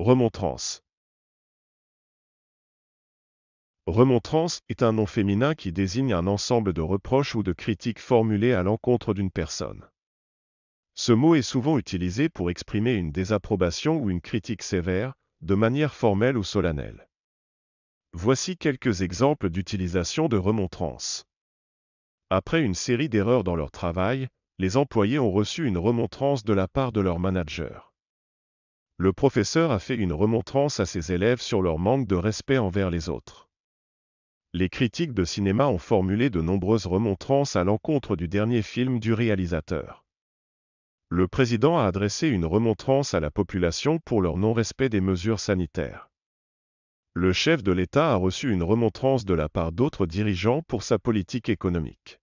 Remontrance. Remontrance est un nom féminin qui désigne un ensemble de reproches ou de critiques formulées à l'encontre d'une personne. Ce mot est souvent utilisé pour exprimer une désapprobation ou une critique sévère, de manière formelle ou solennelle. Voici quelques exemples d'utilisation de remontrance. Après une série d'erreurs dans leur travail, les employés ont reçu une remontrance de la part de leur manager le professeur a fait une remontrance à ses élèves sur leur manque de respect envers les autres. Les critiques de cinéma ont formulé de nombreuses remontrances à l'encontre du dernier film du réalisateur. Le président a adressé une remontrance à la population pour leur non-respect des mesures sanitaires. Le chef de l'État a reçu une remontrance de la part d'autres dirigeants pour sa politique économique.